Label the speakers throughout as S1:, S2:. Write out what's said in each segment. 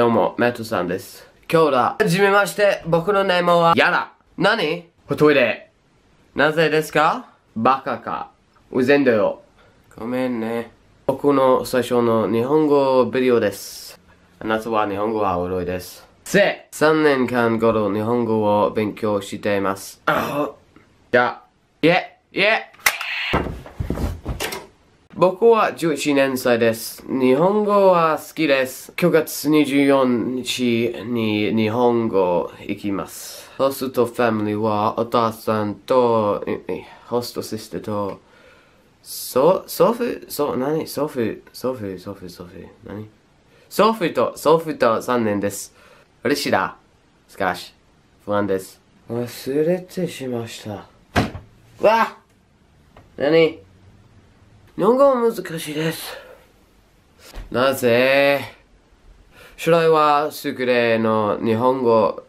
S1: どうも、メトさんです。今日だ。はじめまして、僕の名前は、やら。何おトイレ。なぜですかバカか。うぜんだよ。ごめんね。僕の最初の日本語ビデオです。夏は日本語はおろいです。せ !3 年間頃日本語を勉強しています。あじゃ、いえ、いえ僕は11年生です。日本語は好きです。9月24日に日本語行きます。ホストファミリーはお父さんと、ホストシステと、そ、ソフ、そ、なにソフ、ソフ、ソフ、ソフ。なにと、ソフと3年です。嬉しいだ。しかし、不安です。忘れてしました。わなに日本語難しいです。なぜ将来はスクレの日本語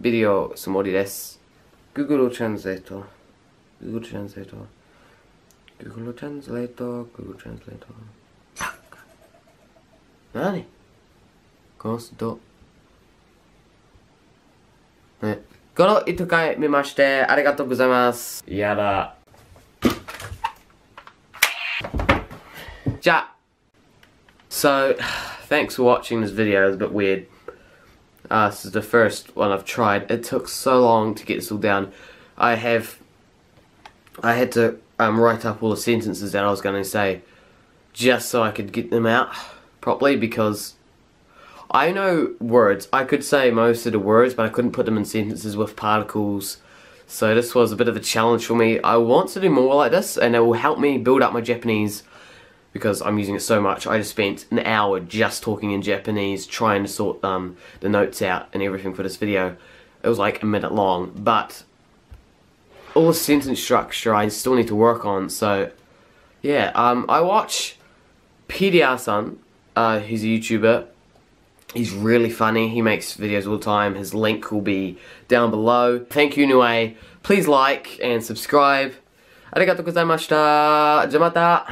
S1: ビデオつもりです。Google Translate。Google Translate。Google Translate。Google Translate。何ゴースト。ね。この一回見ましてありがとうございます。やだ。So, thanks for watching this video. It's a bit weird. Uh, this is the first one I've tried. It took so long to get this all down. I have... I had to um, write up all the sentences that I was going to say just so I could get them out properly because I know words. I could say most of the words, but I couldn't put them in sentences with particles. So this was a bit of a challenge for me. I want to do more like this, and it will help me build up my Japanese because I'm using it so much. I just spent an hour just talking in Japanese, trying to sort um, the notes out and everything for this video. It was like a minute long, but all the sentence structure I still need to work on, so yeah, um, I watch PDR-san, uh, he's a YouTuber, He's really funny. He makes videos all the time. His link will be down below. Thank you, Nue. Please like and subscribe. Arigatou gozaimashita. Jamata.